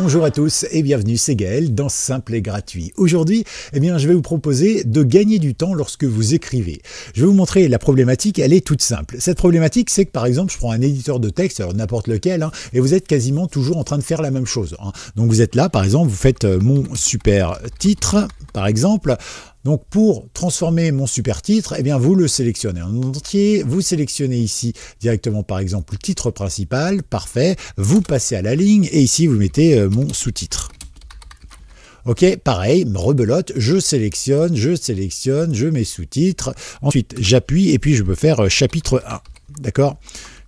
Bonjour à tous et bienvenue, c'est Gaël dans Simple et Gratuit. Aujourd'hui, eh bien, je vais vous proposer de gagner du temps lorsque vous écrivez. Je vais vous montrer la problématique, elle est toute simple. Cette problématique, c'est que par exemple, je prends un éditeur de texte, n'importe lequel, hein, et vous êtes quasiment toujours en train de faire la même chose. Hein. Donc vous êtes là, par exemple, vous faites euh, mon super titre, par exemple, donc pour transformer mon super titre, eh bien vous le sélectionnez en entier, vous sélectionnez ici directement par exemple le titre principal, parfait, vous passez à la ligne et ici vous mettez euh, mon sous-titre. Ok, pareil, rebelote, je sélectionne, je sélectionne, je mets sous-titre, ensuite j'appuie et puis je peux faire euh, chapitre 1. D'accord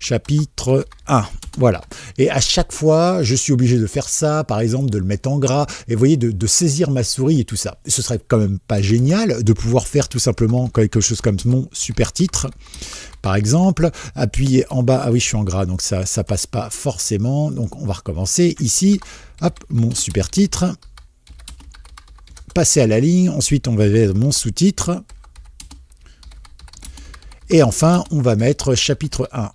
chapitre 1. Voilà. Et à chaque fois, je suis obligé de faire ça, par exemple, de le mettre en gras, et vous voyez, de, saisir ma souris et tout ça. Ce serait quand même pas génial de pouvoir faire tout simplement quelque chose comme mon super titre, par exemple, appuyer en bas, ah oui, je suis en gras, donc ça ça passe pas forcément, donc on va recommencer ici, hop, mon super titre, passer à la ligne, ensuite on va vers mon sous-titre, et enfin, on va mettre chapitre 1.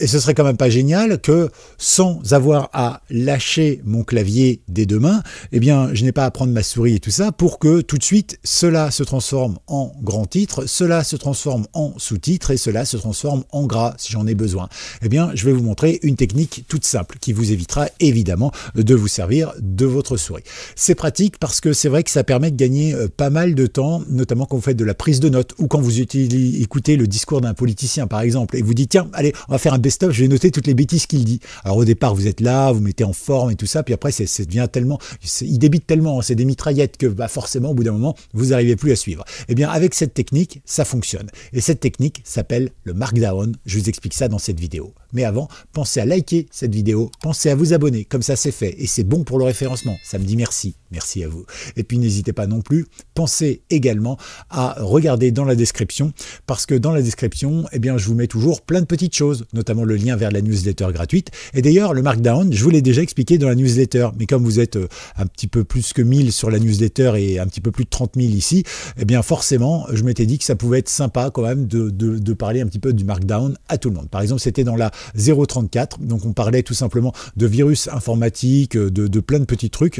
Et ce serait quand même pas génial que, sans avoir à lâcher mon clavier deux mains, et eh bien, je n'ai pas à prendre ma souris et tout ça pour que tout de suite cela se transforme en grand titre, cela se transforme en sous-titre et cela se transforme en gras si j'en ai besoin. Eh bien, je vais vous montrer une technique toute simple qui vous évitera évidemment de vous servir de votre souris. C'est pratique parce que c'est vrai que ça permet de gagner euh, pas mal de temps, notamment quand vous faites de la prise de notes ou quand vous écoutez le discours d'un politicien par exemple et vous dites tiens, allez, on va faire un Stop, je vais noter toutes les bêtises qu'il dit. Alors au départ, vous êtes là, vous mettez en forme et tout ça, puis après, c'est devient tellement, il débite tellement, hein, c'est des mitraillettes que bah, forcément, au bout d'un moment, vous n'arrivez plus à suivre. Eh bien, avec cette technique, ça fonctionne. Et cette technique s'appelle le Markdown. Je vous explique ça dans cette vidéo. Mais avant, pensez à liker cette vidéo, pensez à vous abonner, comme ça c'est fait, et c'est bon pour le référencement, ça me dit merci, merci à vous. Et puis n'hésitez pas non plus, pensez également à regarder dans la description, parce que dans la description, eh bien, je vous mets toujours plein de petites choses, notamment le lien vers la newsletter gratuite. Et d'ailleurs, le Markdown, je vous l'ai déjà expliqué dans la newsletter, mais comme vous êtes euh, un petit peu plus que 1000 sur la newsletter et un petit peu plus de 30 000 ici, eh bien forcément, je m'étais dit que ça pouvait être sympa quand même de, de, de parler un petit peu du Markdown à tout le monde. Par exemple, c'était dans la 0,34. Donc on parlait tout simplement de virus informatique, euh, de, plein de petits trucs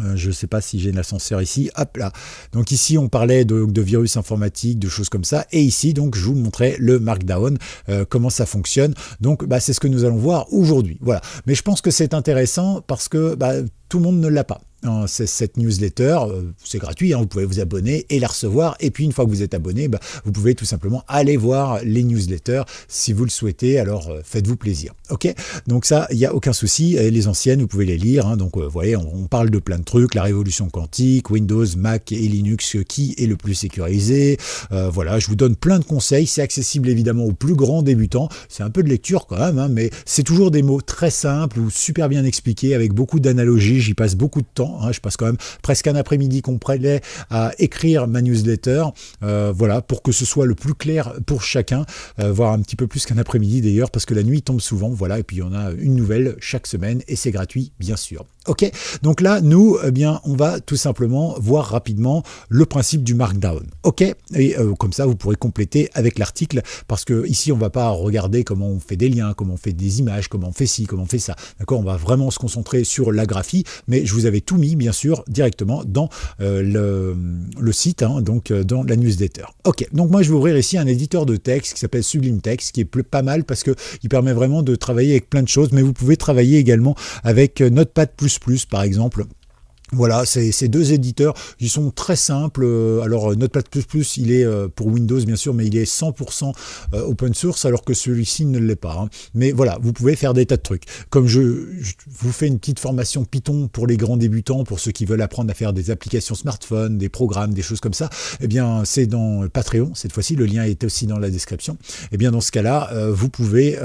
euh, je ne sais pas si j'ai l'ascenseur ici, hop là. Donc ici, on parlait de, virus informatique, de choses comme ça. Et ici, donc, je vous montrais le Markdown, euh, comment ça fonctionne. Donc, bah, c'est ce que nous allons voir aujourd'hui. Voilà. Mais je pense que c'est intéressant parce que bah, tout le monde ne l'a pas cette newsletter. Euh, c'est gratuit, hein, vous pouvez vous abonner et la recevoir. Et puis une fois que vous êtes abonné, bah, vous pouvez tout simplement aller voir les newsletters si vous le souhaitez. Alors euh, faites-vous plaisir. Ok Donc ça, il n'y a aucun souci. les anciennes, vous pouvez les lire. Hein. Donc euh, vous voyez, on, parle de plein de trucs. La révolution quantique, Windows, Mac et Linux, qui est le plus sécurisé. voilà, je vous donne plein de conseils. C'est accessible évidemment aux plus grands débutants. C'est un peu de lecture quand même, hein, mais c'est toujours des mots très simples ou super bien expliqués avec beaucoup d'analogies. J'y passe beaucoup de temps. Hein, je passe quand même presque un après-midi qu'on complet à écrire ma newsletter, euh, voilà, pour que ce soit le plus clair pour chacun, euh, voire un petit peu plus qu'un après-midi d'ailleurs, parce que la nuit tombe souvent, voilà, et puis il y a une nouvelle chaque semaine, et c'est gratuit, bien sûr. Ok, donc là, nous, eh bien, on va tout simplement voir rapidement le principe du markdown. Ok, et euh, comme ça, vous pourrez compléter avec l'article, parce que ici, on va pas regarder comment on fait des liens, comment on fait des images, comment on fait ci, comment on fait ça. D'accord, on va vraiment se concentrer sur la graphie, mais je vous avais tout bien sûr directement dans euh, le, site, hein, donc euh, dans la newsletter. Ok, donc moi je vais ouvrir ici un éditeur de texte qui s'appelle Sublime Text, qui est pas mal parce que il permet vraiment de travailler avec plein de choses, mais vous pouvez travailler également avec euh, Notepad++ par exemple voilà, ces deux éditeurs, ils sont très simples. Euh, alors euh, Notepad++, il est euh, pour Windows bien sûr, mais il est 100% open source, alors que celui-ci ne l'est pas. Hein. Mais voilà, vous pouvez faire des tas de trucs. Comme je, vous fais une petite formation Python pour les grands débutants, pour ceux qui veulent apprendre à faire des applications smartphone, des programmes, des choses comme ça, eh bien c'est dans Patreon cette fois-ci. Le lien est aussi dans la description. Eh bien dans ce cas-là, vous pouvez,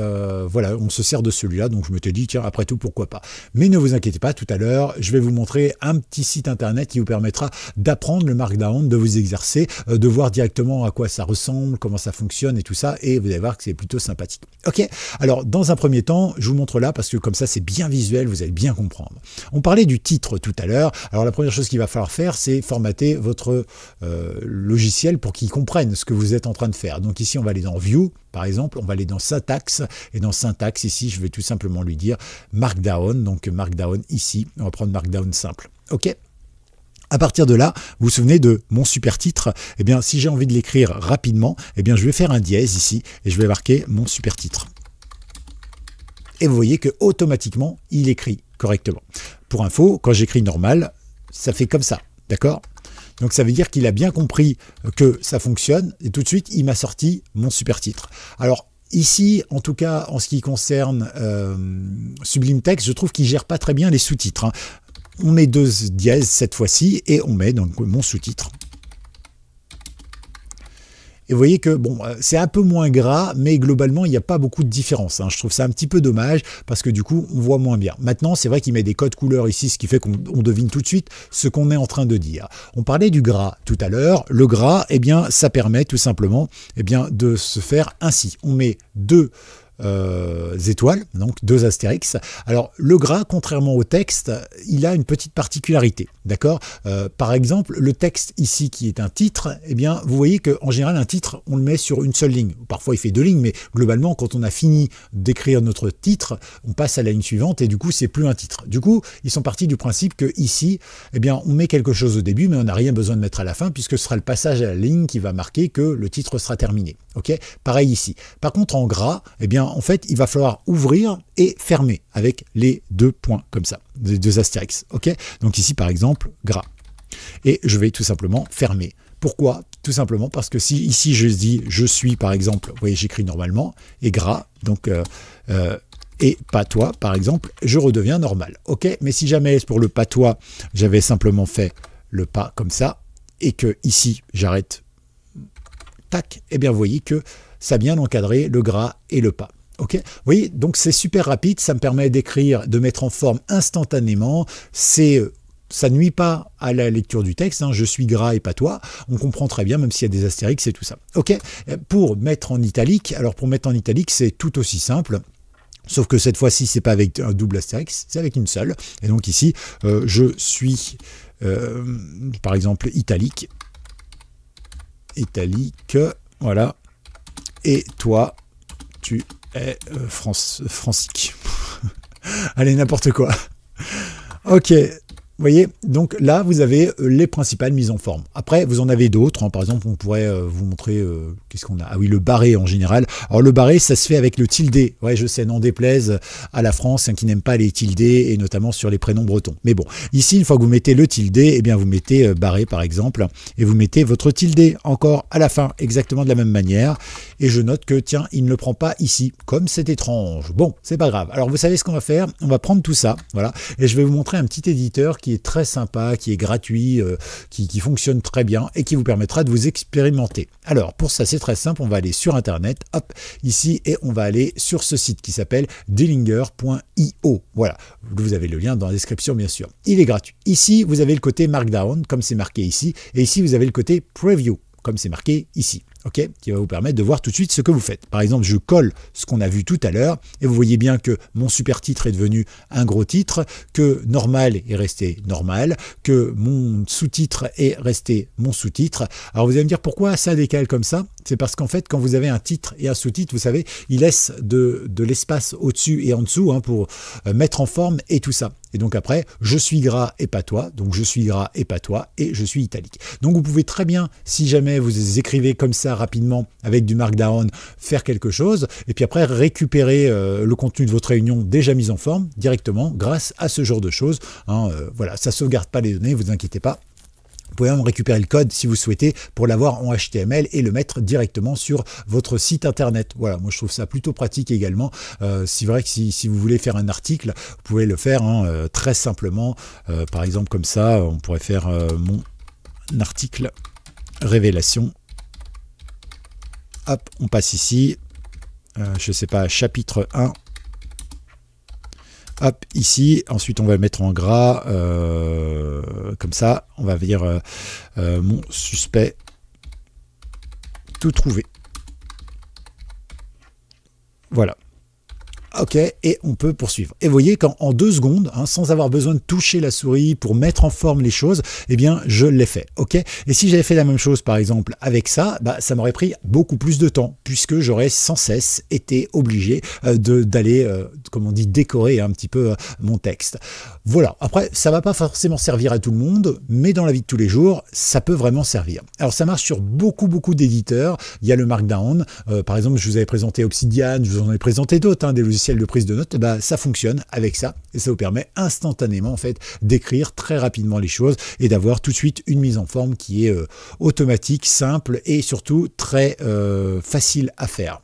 voilà, on se sert de celui-là. Donc je me suis dit, tiens après tout pourquoi pas. Mais ne vous inquiétez pas, tout à l'heure je vais vous montrer un petit site internet qui vous permettra d'apprendre le Markdown, de vous exercer, euh, de voir directement à quoi ça ressemble, comment ça fonctionne et tout ça. Et vous allez voir que c'est plutôt sympathique. Ok Alors, dans un premier temps, je vous montre là parce que comme ça, c'est bien visuel, vous allez bien comprendre. On parlait du titre tout à l'heure. Alors, la première chose qu'il va falloir faire, c'est formater votre euh, logiciel pour qu'il comprenne ce que vous êtes en train de faire. Donc ici, on va aller dans View, par exemple, on va aller dans syntaxe. Et dans syntaxe, ici, je vais tout simplement lui dire markdown. Donc markdown ici, on va prendre markdown simple. OK à partir de là, vous vous souvenez de mon super titre Eh bien, si j'ai envie de l'écrire rapidement, eh bien, je vais faire un dièse ici et je vais marquer mon super titre. Et vous voyez que automatiquement, il écrit correctement. Pour info, quand j'écris normal, ça fait comme ça, d'accord donc ça veut dire qu'il a bien compris euh, que ça fonctionne et tout de suite il m'a sorti mon super titre. Alors Ici, en tout cas, en ce qui concerne euh, Sublime Text, je trouve qu'il gère pas très bien les sous-titres. Hein. On met deux dièses cette fois-ci et on met donc mon sous-titre. Et vous voyez que bon, euh, c'est un peu moins gras, mais globalement, il n'y a pas beaucoup de différence. Hein. Je trouve ça un petit peu dommage parce que du coup, on voit moins bien. Maintenant, c'est vrai qu'il met des codes couleurs ici, ce qui fait qu'on devine tout de suite ce qu'on est en train de dire. On parlait du gras tout à l'heure. Le gras, eh bien, ça permet tout simplement eh bien, de se faire ainsi. On met deux euh, étoiles, donc deux astérix. Alors le gras, contrairement au texte, il a une petite particularité, d'accord euh, Par exemple, le texte ici qui est un titre, eh bien vous voyez qu'en général un titre on le met sur une seule ligne. Parfois il fait deux lignes, mais globalement quand on a fini d'écrire notre titre, on passe à la ligne suivante et du coup c'est plus un titre. Du coup ils sont partis du principe que ici, eh bien on met quelque chose au début, mais on n'a rien besoin de mettre à la fin puisque ce sera le passage à la ligne qui va marquer que le titre sera terminé. OK, Pareil ici. Par contre, en gras, eh bien, en fait, il va falloir ouvrir et fermer avec les deux points comme ça, les deux astérix. Ok Donc ici, par exemple, gras. Et je vais tout simplement fermer. Pourquoi Tout simplement parce que si ici je dis je suis par exemple, vous voyez j'écris normalement et gras, donc euh, euh, et patois par exemple, je redeviens normal. Ok, mais si jamais pour le patois j'avais simplement fait le pas comme ça et que ici j'arrête tac, et eh bien vous voyez que ça bien encadré le gras et le pas. Ok, voyez donc c'est super rapide, ça me permet d'écrire, de mettre en forme instantanément. C'est euh, ça nuit pas à la lecture du texte, hein. je suis gras et pas toi, on comprend très bien même s'il y a des astérix et tout ça. Ok, euh, pour mettre en italique, alors pour mettre en italique c'est tout aussi simple, sauf que cette fois-ci c'est pas avec un double astérix, c'est avec une seule, et donc ici euh, je suis par exemple italique, que Voilà. Et toi, tu es euh, France, euh, Francique. Allez, n'importe quoi. ok, vous voyez, donc là, vous avez euh, les principales mises en forme. Après, vous en avez d'autres. Hein. Par exemple, on pourrait euh, vous montrer, euh, qu'est-ce qu'on a Ah oui, le barré en général. Alors le barré, ça se fait avec le tilde. Ouais, je sais, n'en déplaise à la France hein, qui n'aime pas les tildes, et notamment sur les prénoms bretons. Mais bon, ici, une fois que vous mettez le tilde, eh bien, vous mettez barré, par exemple, et vous mettez votre tilde encore à la fin, exactement de la même manière. Et je note que, tiens, il ne le prend pas ici. Comme c'est étrange. Bon, c'est pas grave. Alors, vous savez ce qu'on va faire On va prendre tout ça, voilà, et je vais vous montrer un petit éditeur qui est très sympa, qui est gratuit, euh, qui, qui, fonctionne très bien et qui vous permettra de vous expérimenter. Alors pour ça c'est très simple, on va aller sur internet, hop, ici et on va aller sur ce site qui s'appelle dillinger.io. Voilà, vous avez le lien dans la description bien sûr. Il est gratuit. Ici vous avez le côté markdown comme c'est marqué ici et ici vous avez le côté preview comme c'est marqué ici ok, qui va vous permettre de voir tout de suite ce que vous faites. Par exemple, je colle ce qu'on a vu tout à l'heure, et vous voyez bien que mon super titre est devenu un gros titre, que normal est resté normal, que mon sous-titre est resté mon sous-titre. Alors vous allez me dire pourquoi ça décale comme ça c'est parce qu'en fait, quand vous avez un titre et un sous-titre, vous savez, il laisse de, l'espace au-dessus et en dessous hein, pour euh, mettre en forme et tout ça. Et donc après, je suis gras et pas toi, donc je suis gras et pas toi et je suis italique. Donc vous pouvez très bien, si jamais vous écrivez comme ça rapidement avec du markdown, faire quelque chose, et puis après récupérer euh, le contenu de votre réunion déjà mis en forme directement grâce à ce genre de choses. Hein, euh, voilà, ça sauvegarde pas les données, vous inquiétez pas, vous pouvez même récupérer le code si vous souhaitez pour l'avoir en HTML et le mettre directement sur votre site internet. Voilà, moi je trouve ça plutôt pratique également. Euh, c'est vrai que si, vous voulez faire un article, vous pouvez le faire hein, euh, très simplement. Euh, par exemple, comme ça, on pourrait faire mon article révélation. Hop, on passe ici. je ne sais pas, chapitre 1. Hop, ici. Ensuite, on va le mettre en gras. Euh, comme ça, on va venir, euh, euh, mon suspect tout trouver. Voilà. OK, et on peut poursuivre. Et vous voyez qu'en deux secondes, hein, sans avoir besoin de toucher la souris pour mettre en forme les choses, eh bien, je l'ai fait. OK Et si j'avais fait la même chose, par exemple, avec ça, bah, ça m'aurait pris beaucoup plus de temps, puisque j'aurais sans cesse été obligé euh, d'aller, euh, comment comme on dit, décorer un petit peu euh, mon texte. Voilà. Après, ça va pas forcément servir à tout le monde, mais dans la vie de tous les jours, ça peut vraiment servir. Alors, ça marche sur beaucoup, beaucoup d'éditeurs. Il y a le Markdown. par exemple, je vous avais présenté Obsidian, je vous en ai présenté d'autres, hein, des logiciels de prise de notes, bah, ça fonctionne avec ça et ça vous permet instantanément en fait d'écrire très rapidement les choses et d'avoir tout de suite une mise en forme qui est euh, automatique, simple et surtout très euh, facile à faire.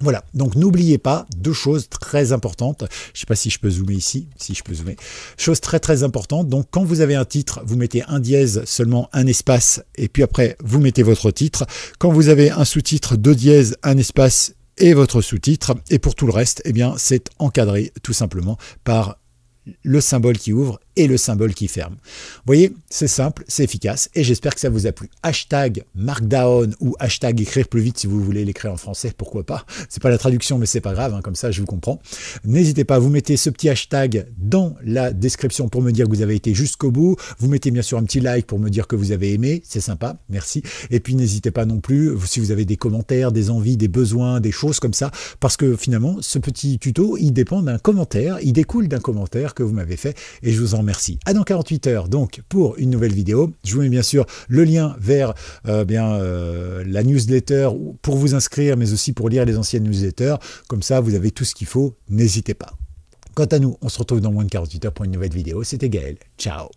Voilà, donc n'oubliez pas deux choses très importantes. Je ne sais pas si je peux zoomer ici, si je peux zoomer. Chose très très importante, donc quand vous avez un titre, vous mettez un dièse, seulement un espace, et puis après vous mettez votre titre. Quand vous avez un sous-titre, deux dièses, un espace, et votre sous-titre. Et pour tout le reste, eh bien, c'est encadré tout simplement par le symbole qui ouvre et le symbole qui ferme. voyez, c'est simple, c'est efficace et j'espère que ça vous a plu. Hashtag Markdown ou hashtag écrire plus vite si vous voulez l'écrire en français, pourquoi pas. C'est pas la traduction mais c'est pas grave, hein, comme ça je vous comprends. N'hésitez pas, vous mettez ce petit hashtag dans la description pour me dire que vous avez été jusqu'au bout. Vous mettez bien sûr un petit like pour me dire que vous avez aimé, c'est sympa, merci. Et puis n'hésitez pas non plus si vous avez des commentaires, des envies, des besoins, des choses comme ça, parce que finalement ce petit tuto il dépend d'un commentaire, il découle d'un commentaire que vous m'avez fait et je vous en Merci. À dans 48 heures donc pour une nouvelle vidéo. Je vous mets bien sûr le lien vers euh, bien, euh, la newsletter pour vous inscrire, mais aussi pour lire les anciennes newsletters. Comme ça, vous avez tout ce qu'il faut. N'hésitez pas. Quant à nous, on se retrouve dans moins de 48 heures pour une nouvelle vidéo. C'était Gaël. Ciao